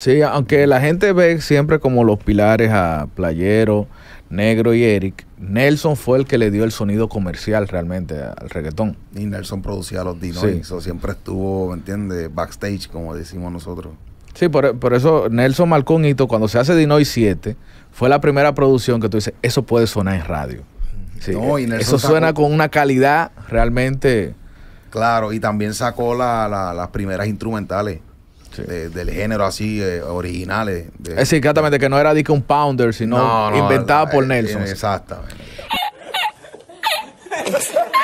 Sí, aunque la gente ve siempre como los pilares a Playero, Negro y Eric, Nelson fue el que le dio el sonido comercial realmente al reggaetón. Y Nelson producía los Dinois, sí. siempre estuvo, ¿me entiendes? Backstage, como decimos nosotros. Sí, por, eso Nelson marcó Cuando se hace Dinoy 7, fue la primera producción que tú dices, eso puede sonar en radio. Sí, no, eh, y eso suena con una calidad realmente. Claro, y también sacó las primeras instrumentales del género así, original eh, originales. es exactamente, que no era de un pounder, sino inventada por eh, Nelson. Exactamente.